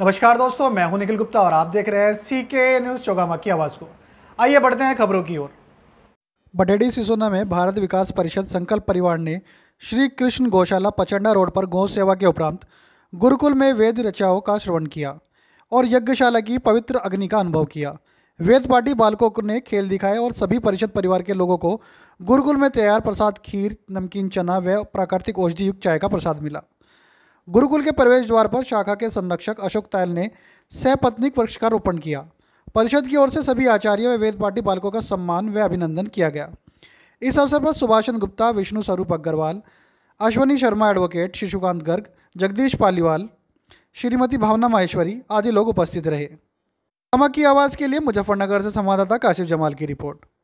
नमस्कार दोस्तों मैं हूं निखिल गुप्ता और आप देख रहे हैं सी के न्यूज़ चौगामा की आवाज़ को आइए बढ़ते हैं खबरों की ओर बटेडी सिसोना में भारत विकास परिषद संकल्प परिवार ने श्री कृष्ण गौशाला पचंडा रोड पर गौ सेवा के उपरांत गुरुकुल में वेद रचाओं का श्रवण किया और यज्ञशाला की पवित्र अग्नि का अनुभव किया वेद पार्टी बालकों ने खेल दिखाए और सभी परिषद परिवार के लोगों को गुरुकुल में तैयार प्रसाद खीर नमकीन चना व प्राकृतिक औषधि युक्त चाय का प्रसाद मिला गुरुकुल के प्रवेश द्वार पर शाखा के संरक्षक अशोक तैल ने सहपत्निक वृक्ष का रोपण किया परिषद की ओर से सभी आचार्य व वेद पाटी बालकों का सम्मान व अभिनंदन किया गया इस अवसर पर सुभाषन गुप्ता विष्णु स्वरूप अग्रवाल अश्वनी शर्मा एडवोकेट शिशुकांत गर्ग जगदीश पालीवाल श्रीमती भावना माहेश्वरी आदि लोग उपस्थित रहे समा की आवाज़ के लिए मुजफ्फरनगर से संवाददाता काशिफ जमाल की रिपोर्ट